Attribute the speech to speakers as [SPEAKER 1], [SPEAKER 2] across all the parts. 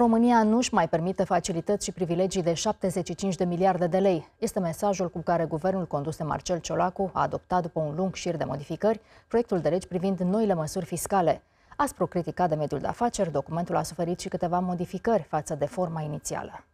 [SPEAKER 1] România nu își mai permite facilități și privilegii de 75 de miliarde de lei. Este mesajul cu care guvernul condus de Marcel Ciolacu a adoptat după un lung șir de modificări proiectul de legi privind noile măsuri fiscale. Aspru criticat de mediul de afaceri, documentul a suferit și câteva modificări față de forma inițială.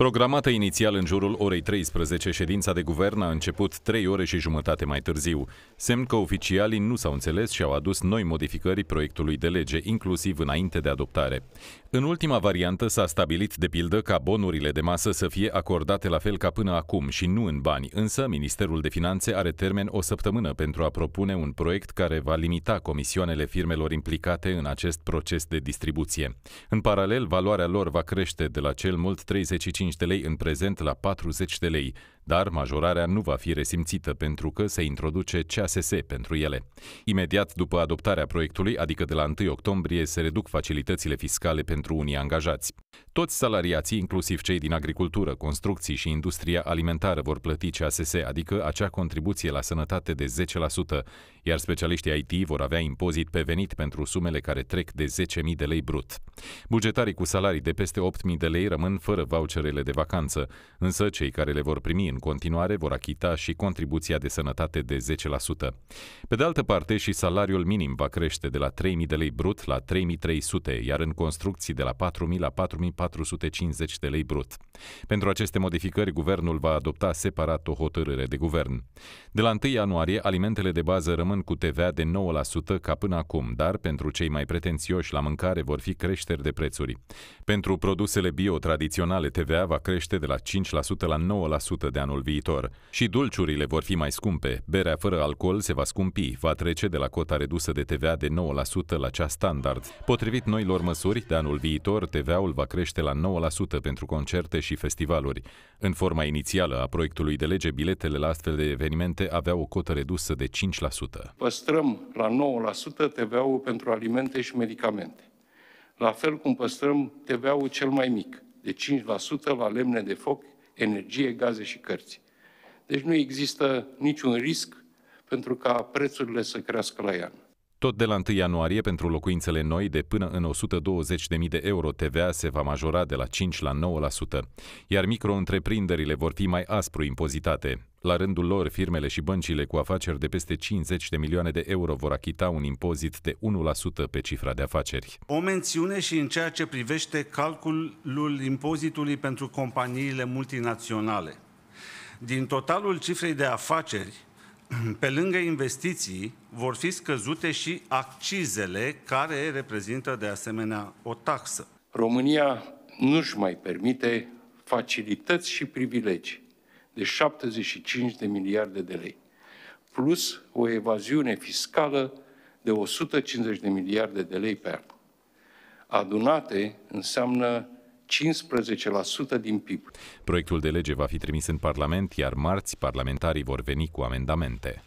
[SPEAKER 1] Programată inițial în jurul orei 13, ședința de guvern a început 3 ore și jumătate mai târziu, semn că oficialii nu s-au înțeles și au adus noi modificări proiectului de lege, inclusiv înainte de adoptare. În ultima variantă s-a stabilit de pildă ca bonurile de masă să fie acordate la fel ca până acum și nu în bani, însă Ministerul de Finanțe are termen o săptămână pentru a propune un proiect care va limita comisioanele firmelor implicate în acest proces de distribuție. În paralel, valoarea lor va crește de la cel mult 35 25 de lei, în prezent la 40 de lei dar majorarea nu va fi resimțită pentru că se introduce CASS pentru ele. Imediat după adoptarea proiectului, adică de la 1 octombrie, se reduc facilitățile fiscale pentru unii angajați. Toți salariații, inclusiv cei din agricultură, construcții și industria alimentară, vor plăti CASS, adică acea contribuție la sănătate de 10%, iar specialiștii IT vor avea impozit pe venit pentru sumele care trec de 10.000 de lei brut. Bugetarii cu salarii de peste 8.000 de lei rămân fără voucherele de vacanță, însă cei care le vor primi în continuare vor achita și contribuția de sănătate de 10%. Pe de altă parte, și salariul minim va crește de la 3.000 de lei brut la 3.300, iar în construcții de la 4.000 la 4.450 de lei brut. Pentru aceste modificări, guvernul va adopta separat o hotărâre de guvern. De la 1 ianuarie, alimentele de bază rămân cu TVA de 9% ca până acum, dar pentru cei mai pretențioși la mâncare vor fi creșteri de prețuri. Pentru produsele bio tradiționale, TVA va crește de la 5% la 9% de anul viitor. Și dulciurile vor fi mai scumpe, berea fără alcool se va scumpi, va trece de la cota redusă de TVA de 9% la cea standard. Potrivit noilor măsuri, de anul viitor, TVA-ul va crește la 9% pentru concerte și festivaluri. În forma inițială a proiectului de lege, biletele la astfel de evenimente aveau o cotă redusă de 5%.
[SPEAKER 2] Păstrăm la 9% TVA-ul pentru alimente și medicamente. La fel cum păstrăm TVA-ul cel mai mic, de 5% la lemne de foc energie, gaze și cărți. Deci nu există niciun risc pentru ca prețurile să crească la iarnă.
[SPEAKER 1] Tot de la 1 ianuarie, pentru locuințele noi, de până în 120.000 de euro TVA se va majora de la 5 la 9%, iar micro-întreprinderile vor fi mai aspru impozitate. La rândul lor, firmele și băncile cu afaceri de peste 50 de milioane de euro vor achita un impozit de 1% pe cifra de afaceri.
[SPEAKER 2] O mențiune și în ceea ce privește calculul impozitului pentru companiile multinaționale. Din totalul cifrei de afaceri, pe lângă investiții, vor fi scăzute și accizele, care reprezintă de asemenea o taxă. România nu-și mai permite facilități și privilegii de 75 de miliarde de lei, plus o evaziune fiscală de 150 de miliarde de lei pe an. Adunate înseamnă 15% din PIB.
[SPEAKER 1] Proiectul de lege va fi trimis în Parlament, iar marți parlamentarii vor veni cu amendamente.